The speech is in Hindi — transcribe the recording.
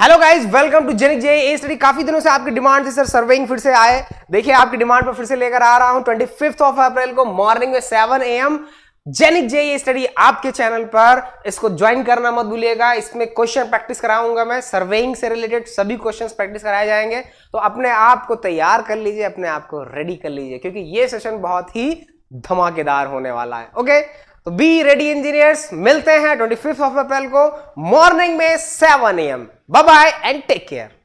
हेलो गाइस वेलकम टू जेनिक जे ए स्टडी काफी दिनों से आपकी डिमांड से सर सर्वेइंग फिर से आए देखिए आपकी डिमांड पर फिर से लेकर आ रहा हूं ट्वेंटी फिफ्थ ऑफ अप्रैल को मॉर्निंग में सेवन ए एम जेनिक जे ए स्टडी आपके चैनल पर इसको ज्वाइन करना मत भूलिएगा इसमें क्वेश्चन प्रैक्टिस कराऊंगा मैं सर्वेइंग से रिलेटेड सभी क्वेश्चन प्रैक्टिस कराए जाएंगे तो अपने आप को तैयार कर लीजिए अपने आप को रेडी कर लीजिए क्योंकि ये सेशन बहुत ही धमाकेदार होने वाला है ओके तो बी रेडी इंजीनियर्स मिलते हैं ट्वेंटी फिफ्थ ऑफ अप्रैल को मॉर्निंग में seven A M bye and take care